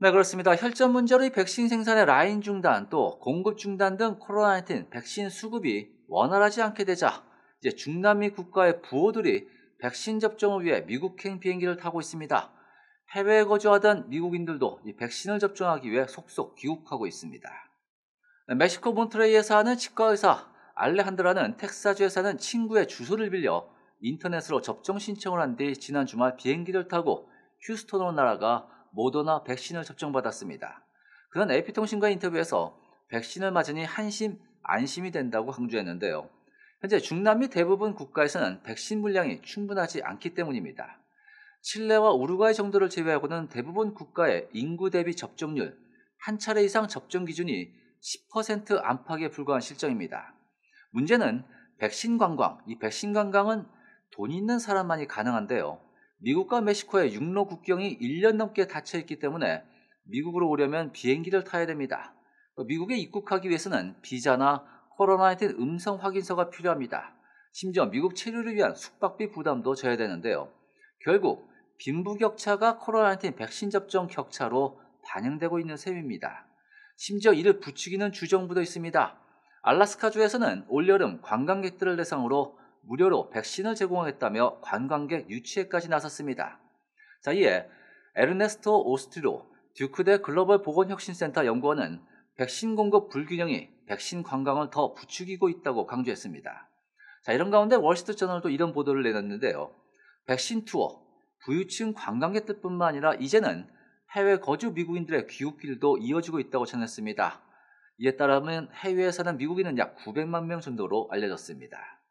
네, 그렇습니다. 혈전 문제로 백신 생산의 라인 중단 또 공급 중단 등 코로나19 백신 수급이 원활하지 않게 되자 이제 중남미 국가의 부호들이 백신 접종을 위해 미국행 비행기를 타고 있습니다. 해외에 거주하던 미국인들도 이 백신을 접종하기 위해 속속 귀국하고 있습니다. 네, 멕시코 몬트레이에 사는 치과의사 알레한드라는 텍사주에 사는 친구의 주소를 빌려 인터넷으로 접종 신청을 한 뒤 지난 주말 비행기를 타고 휴스턴으로 날아가 모더나 백신을 접종받았습니다. 그는 AP통신과 인터뷰에서 백신을 맞으니 한심, 안심이 된다고 강조했는데요. 현재 중남미 대부분 국가에서는 백신 물량이 충분하지 않기 때문입니다. 칠레와 우루과이 정도를 제외하고는 대부분 국가의 인구 대비 접종률, 한 차례 이상 접종 기준이 10% 안팎에 불과한 실정입니다. 문제는 백신 관광, 이 백신 관광은 돈 있는 사람만이 가능한데요. 미국과 멕시코의 육로 국경이 1년 넘게 닫혀 있기 때문에 미국으로 오려면 비행기를 타야 됩니다. 미국에 입국하기 위해서는 비자나 코로나19 음성 확인서가 필요합니다. 심지어 미국 체류를 위한 숙박비 부담도 져야 되는데요. 결국 빈부 격차가 코로나19 백신 접종 격차로 반영되고 있는 셈입니다. 심지어 이를 부추기는 주정부도 있습니다. 알라스카주에서는 올여름 관광객들을 대상으로 무료로 백신을 제공하겠다며 관광객 유치에까지 나섰습니다. 자, 이에 에르네스토 오스트로 듀크대 글로벌 보건혁신센터 연구원은 백신 공급 불균형이 백신 관광을 더 부추기고 있다고 강조했습니다. 자, 이런 가운데 월스트리트저널도 이런 보도를 내놨는데요. 백신 투어, 부유층 관광객들뿐만 아니라 이제는 해외 거주 미국인들의 귀국길도 이어지고 있다고 전했습니다. 이에 따르면 해외에 사는 미국인은 약 900만 명 정도로 알려졌습니다.